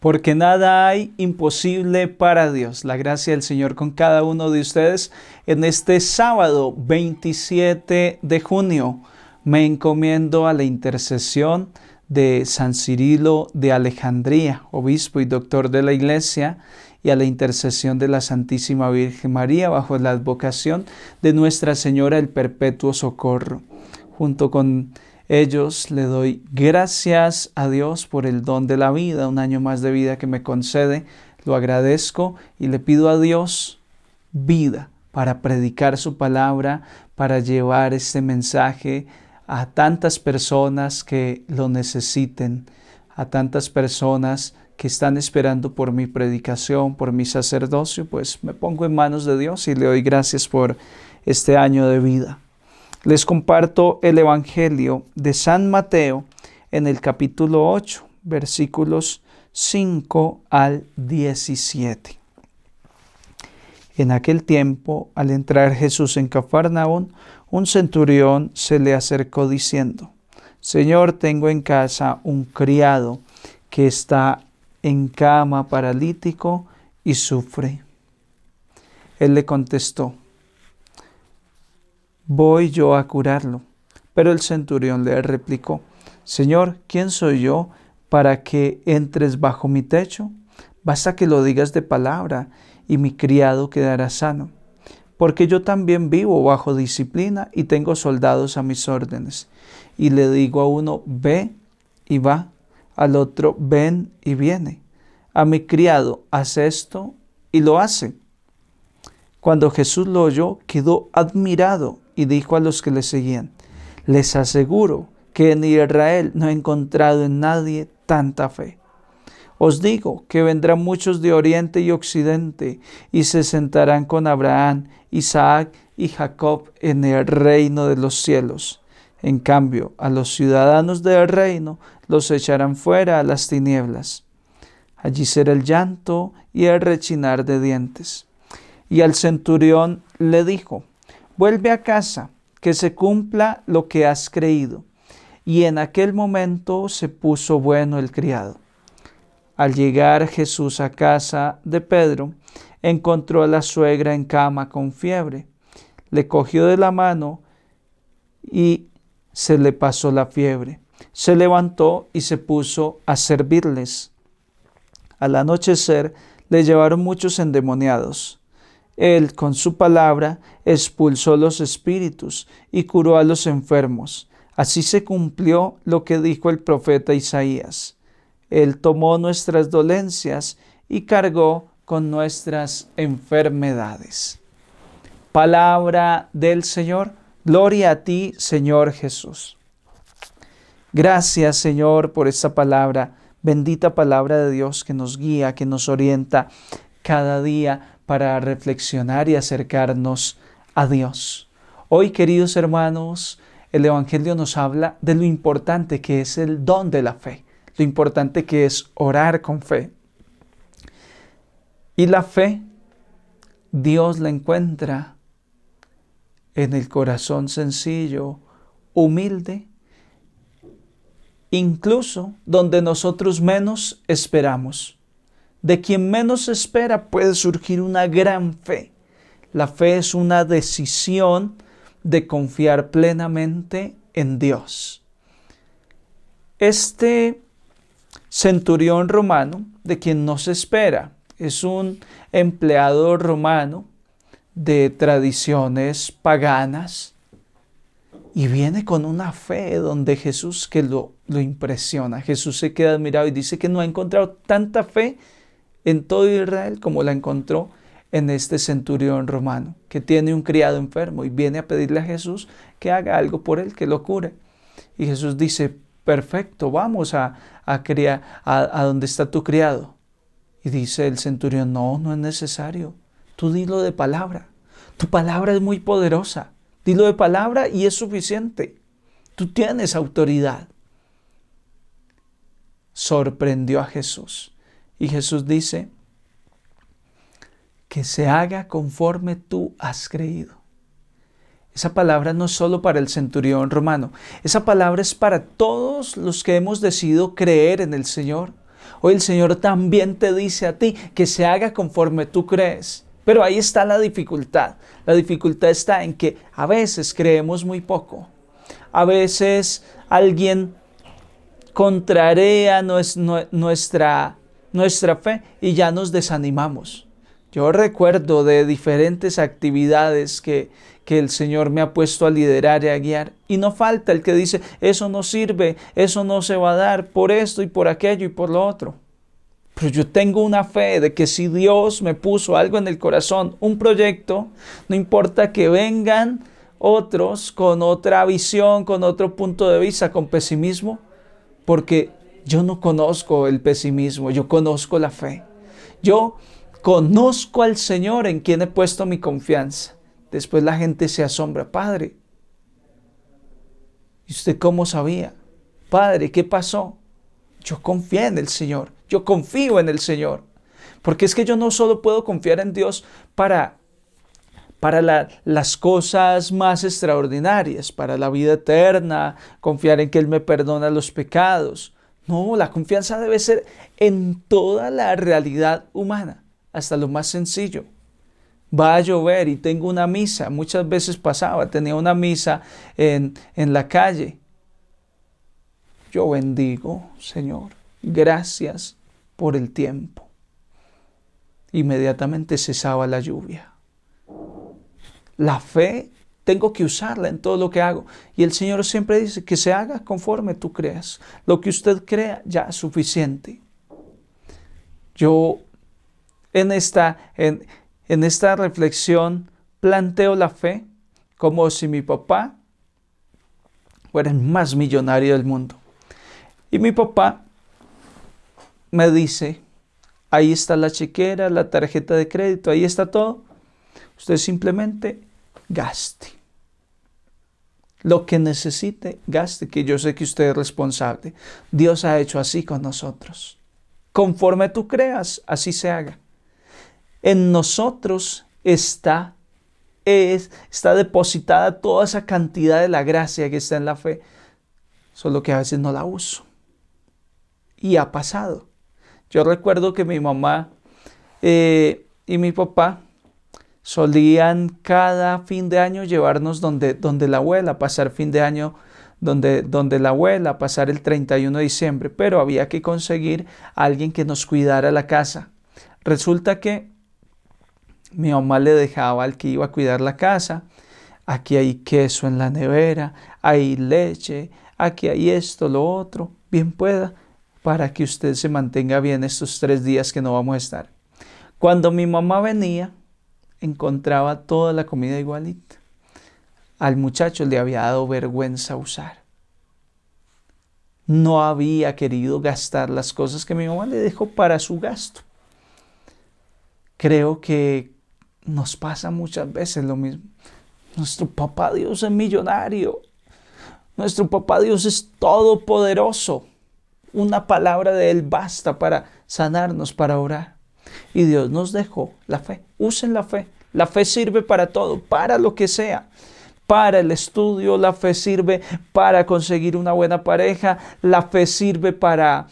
porque nada hay imposible para Dios. La gracia del Señor con cada uno de ustedes en este sábado 27 de junio. Me encomiendo a la intercesión de San Cirilo de Alejandría, obispo y doctor de la Iglesia, y a la intercesión de la Santísima Virgen María bajo la advocación de Nuestra Señora el Perpetuo Socorro, junto con ellos le doy gracias a Dios por el don de la vida, un año más de vida que me concede. Lo agradezco y le pido a Dios vida para predicar su palabra, para llevar este mensaje a tantas personas que lo necesiten, a tantas personas que están esperando por mi predicación, por mi sacerdocio, pues me pongo en manos de Dios y le doy gracias por este año de vida. Les comparto el Evangelio de San Mateo en el capítulo 8, versículos 5 al 17. En aquel tiempo, al entrar Jesús en Cafarnaón, un centurión se le acercó diciendo, Señor, tengo en casa un criado que está en cama paralítico y sufre. Él le contestó, voy yo a curarlo. Pero el centurión le replicó, Señor, ¿quién soy yo para que entres bajo mi techo? Basta que lo digas de palabra y mi criado quedará sano. Porque yo también vivo bajo disciplina y tengo soldados a mis órdenes. Y le digo a uno, ve y va, al otro, ven y viene. A mi criado, haz esto y lo hace. Cuando Jesús lo oyó, quedó admirado y dijo a los que le seguían, les aseguro que en Israel no he encontrado en nadie tanta fe. Os digo que vendrán muchos de oriente y occidente y se sentarán con Abraham, Isaac y Jacob en el reino de los cielos. En cambio, a los ciudadanos del reino los echarán fuera a las tinieblas. Allí será el llanto y el rechinar de dientes. Y al centurión le dijo, Vuelve a casa, que se cumpla lo que has creído. Y en aquel momento se puso bueno el criado. Al llegar Jesús a casa de Pedro, encontró a la suegra en cama con fiebre. Le cogió de la mano y se le pasó la fiebre. Se levantó y se puso a servirles. Al anochecer le llevaron muchos endemoniados él, con su palabra, expulsó los espíritus y curó a los enfermos. Así se cumplió lo que dijo el profeta Isaías. Él tomó nuestras dolencias y cargó con nuestras enfermedades. Palabra del Señor, gloria a ti, Señor Jesús. Gracias, Señor, por esta palabra, bendita palabra de Dios que nos guía, que nos orienta, cada día para reflexionar y acercarnos a Dios. Hoy, queridos hermanos, el Evangelio nos habla de lo importante que es el don de la fe, lo importante que es orar con fe. Y la fe, Dios la encuentra en el corazón sencillo, humilde, incluso donde nosotros menos esperamos. De quien menos se espera puede surgir una gran fe. La fe es una decisión de confiar plenamente en Dios. Este centurión romano, de quien no se espera, es un empleado romano de tradiciones paganas y viene con una fe donde Jesús que lo, lo impresiona. Jesús se queda admirado y dice que no ha encontrado tanta fe en todo Israel como la encontró en este centurión romano, que tiene un criado enfermo y viene a pedirle a Jesús que haga algo por él, que lo cure. Y Jesús dice, perfecto, vamos a, a, a, a donde está tu criado. Y dice el centurión, no, no es necesario, tú dilo de palabra, tu palabra es muy poderosa, dilo de palabra y es suficiente, tú tienes autoridad. Sorprendió a Jesús y Jesús dice, que se haga conforme tú has creído. Esa palabra no es solo para el centurión romano, esa palabra es para todos los que hemos decidido creer en el Señor. Hoy el Señor también te dice a ti que se haga conforme tú crees. Pero ahí está la dificultad. La dificultad está en que a veces creemos muy poco. A veces alguien contrarea nuestra nuestra fe y ya nos desanimamos. Yo recuerdo de diferentes actividades que, el Señor me ha puesto a liderar y a guiar. Y no falta el que dice, eso no sirve, eso no se va a dar por esto y por aquello y por lo otro. Pero yo tengo una fe de que si Dios me puso algo en el corazón, un proyecto, no importa que vengan otros con otra visión, con otro punto de vista, con pesimismo, porque yo no conozco el pesimismo, yo conozco la fe. Yo conozco al Señor en quien he puesto mi confianza. Después la gente se asombra, Padre. ¿Y usted cómo sabía? Padre, ¿qué pasó? Yo confié en el Señor, yo confío en el Señor. Porque es que yo no solo puedo confiar en Dios para, para las cosas más extraordinarias, para la vida eterna, confiar en que Él me perdona los pecados, no, la confianza debe ser en toda la realidad humana, hasta lo más sencillo. Va a llover y tengo una misa. Muchas veces pasaba, tenía una misa en, en la calle. Yo bendigo, Señor, gracias por el tiempo. Inmediatamente cesaba la lluvia. La fe tengo que usarla en todo lo que hago. Y el Señor siempre dice que se haga conforme tú creas. Lo que usted crea ya es suficiente. Yo en esta, en, esta reflexión planteo la fe como si mi papá fuera el más millonario del mundo. Y mi papá me dice, ahí está la chequera, la tarjeta de crédito, ahí está todo. Usted simplemente gaste lo que necesite, gaste, que yo sé que usted es responsable. Dios ha hecho así con nosotros. Conforme tú creas, así se haga. En nosotros está, es, está depositada toda esa cantidad de la gracia que está en la fe, solo que a veces no la uso. Y ha pasado. Yo recuerdo que mi mamá eh, y mi papá solían cada fin de año llevarnos donde, donde la abuela, pasar fin de año donde, donde la abuela, pasar el 31 de diciembre, pero había que conseguir alguien que nos cuidara la casa. Resulta que mi mamá le dejaba al que iba a cuidar la casa, aquí hay queso en la nevera, hay leche, aquí hay esto, lo otro, bien pueda, para que usted se mantenga bien estos tres días que no vamos a estar. Cuando mi mamá venía, encontraba toda la comida igualita. Al muchacho le había dado vergüenza usar. No había querido gastar las cosas que mi mamá le dejó para su gasto. Creo que nos pasa muchas veces lo mismo. Nuestro papá Dios es millonario. Nuestro papá Dios es todopoderoso. Una palabra de Él basta para sanarnos, para orar. Y Dios nos dejó la fe. Usen la fe. La fe sirve para todo, para lo que sea. Para el estudio, la fe sirve para conseguir una buena pareja, la fe sirve para,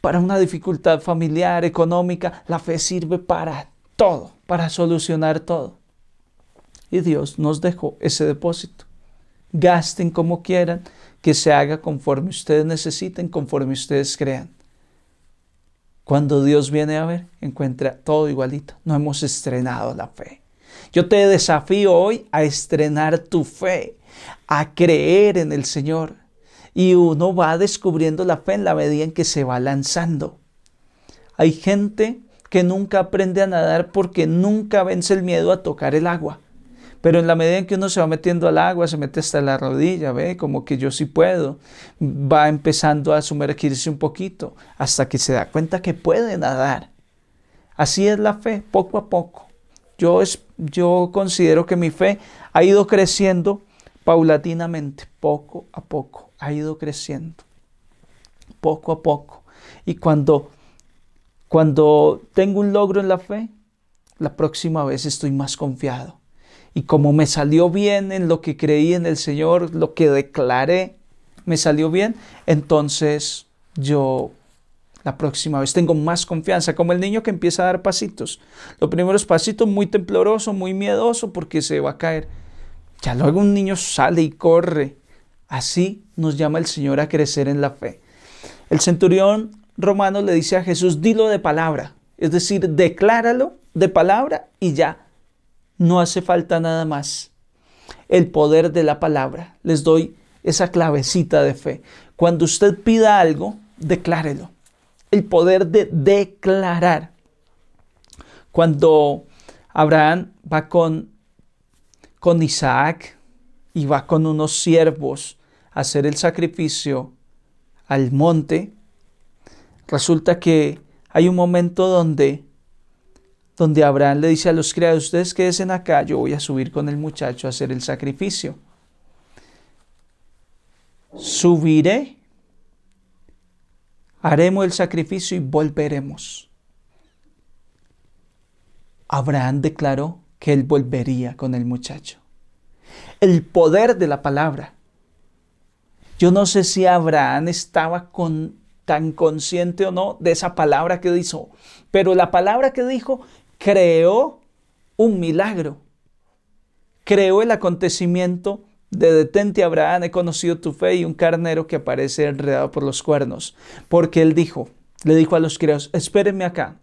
para una dificultad familiar, económica, la fe sirve para todo, para solucionar todo. Y Dios nos dejó ese depósito. Gasten como quieran, que se haga conforme ustedes necesiten, conforme ustedes crean. Cuando Dios viene a ver, encuentra todo igualito. No hemos estrenado la fe. Yo te desafío hoy a estrenar tu fe, a creer en el Señor. Y uno va descubriendo la fe en la medida en que se va lanzando. Hay gente que nunca aprende a nadar porque nunca vence el miedo a tocar el agua. Pero en la medida en que uno se va metiendo al agua, se mete hasta la rodilla, ¿ve? Como que yo sí puedo. Va empezando a sumergirse un poquito hasta que se da cuenta que puede nadar. Así es la fe, poco a poco. Yo, es, yo considero que mi fe ha ido creciendo paulatinamente, poco a poco, ha ido creciendo, poco a poco. Y cuando, cuando tengo un logro en la fe, la próxima vez estoy más confiado y como me salió bien en lo que creí en el Señor, lo que declaré, me salió bien, entonces yo la próxima vez tengo más confianza, como el niño que empieza a dar pasitos. Los primeros pasitos muy tembloroso, muy miedoso porque se va a caer. Ya luego un niño sale y corre. Así nos llama el Señor a crecer en la fe. El centurión romano le dice a Jesús, dilo de palabra, es decir, decláralo de palabra y ya no hace falta nada más. El poder de la palabra. Les doy esa clavecita de fe. Cuando usted pida algo, declárelo. El poder de declarar. Cuando Abraham va con, con Isaac y va con unos siervos a hacer el sacrificio al monte, resulta que hay un momento donde donde Abraham le dice a los criados, ustedes quédense acá, yo voy a subir con el muchacho a hacer el sacrificio. Subiré, haremos el sacrificio y volveremos. Abraham declaró que él volvería con el muchacho. El poder de la palabra. Yo no sé si Abraham estaba tan consciente o no de esa palabra que dijo, pero la palabra que dijo creó un milagro, creó el acontecimiento de detente Abraham, he conocido tu fe y un carnero que aparece enredado por los cuernos, porque él dijo, le dijo a los criados, espérenme acá,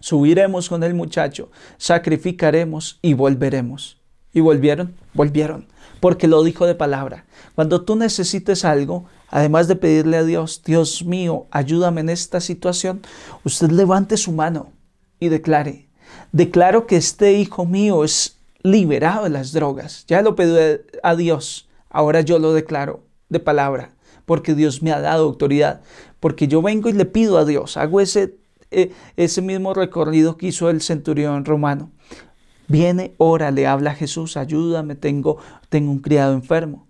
subiremos con el muchacho, sacrificaremos y volveremos. ¿Y volvieron? Volvieron, porque lo dijo de palabra. Cuando tú necesites algo, además de pedirle a Dios, Dios mío, ayúdame en esta situación, usted levante su mano y declare, Declaro que este hijo mío es liberado de las drogas. Ya lo pedí a Dios. Ahora yo lo declaro de palabra, porque Dios me ha dado autoridad. Porque yo vengo y le pido a Dios. Hago ese, e, ese mismo recorrido que hizo el centurión romano. Viene, ora, le habla Jesús, ayúdame, tengo, tengo un criado enfermo.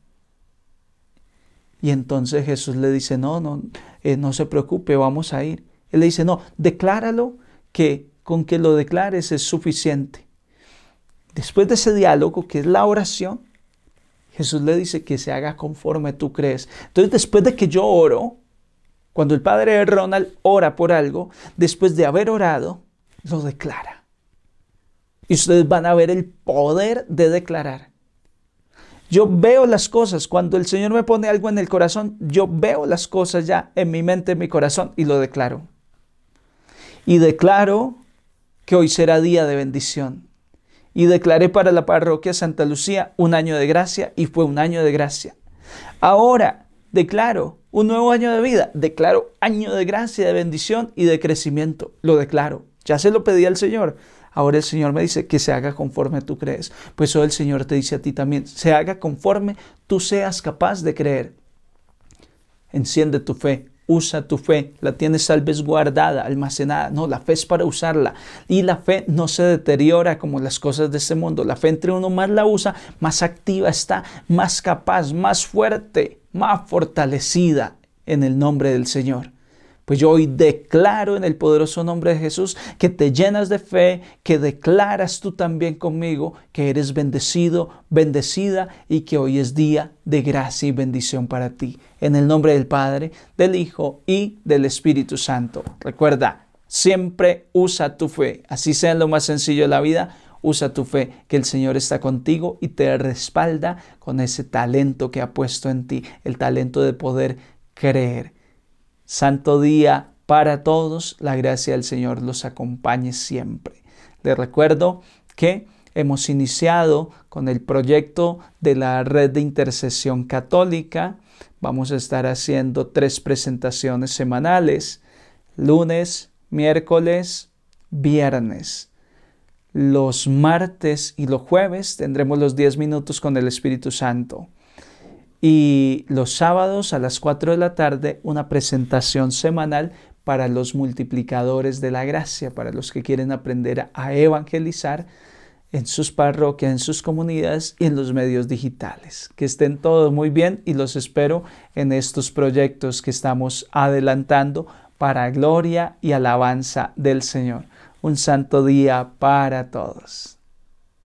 Y entonces Jesús le dice, no, no, eh, no se preocupe, vamos a ir. Él le dice, no, decláralo que con que lo declares es suficiente. Después de ese diálogo, que es la oración, Jesús le dice que se haga conforme tú crees. Entonces, después de que yo oro, cuando el padre Ronald ora por algo, después de haber orado, lo declara. Y ustedes van a ver el poder de declarar. Yo veo las cosas. Cuando el Señor me pone algo en el corazón, yo veo las cosas ya en mi mente, en mi corazón, y lo declaro. Y declaro que hoy será día de bendición. Y declaré para la parroquia Santa Lucía un año de gracia y fue un año de gracia. Ahora declaro un nuevo año de vida, declaro año de gracia, de bendición y de crecimiento. Lo declaro. Ya se lo pedí al Señor. Ahora el Señor me dice que se haga conforme tú crees. Pues hoy el Señor te dice a ti también, se haga conforme tú seas capaz de creer. Enciende tu fe, usa tu fe, la tienes tal vez guardada, almacenada. No, la fe es para usarla. Y la fe no se deteriora como las cosas de este mundo. La fe entre uno más la usa, más activa está, más capaz, más fuerte, más fortalecida en el nombre del Señor. Pues yo hoy declaro en el poderoso nombre de Jesús que te llenas de fe, que declaras tú también conmigo que eres bendecido, bendecida y que hoy es día de gracia y bendición para ti. En el nombre del Padre, del Hijo y del Espíritu Santo. Recuerda, siempre usa tu fe. Así sea en lo más sencillo de la vida, usa tu fe, que el Señor está contigo y te respalda con ese talento que ha puesto en ti, el talento de poder creer. Santo día para todos. La gracia del Señor los acompañe siempre. Les recuerdo que hemos iniciado con el proyecto de la red de intercesión católica. Vamos a estar haciendo tres presentaciones semanales, lunes, miércoles, viernes. Los martes y los jueves tendremos los 10 minutos con el Espíritu Santo y los sábados a las 4 de la tarde una presentación semanal para los multiplicadores de la gracia, para los que quieren aprender a evangelizar en sus parroquias, en sus comunidades y en los medios digitales. Que estén todos muy bien y los espero en estos proyectos que estamos adelantando para gloria y alabanza del Señor. Un santo día para todos.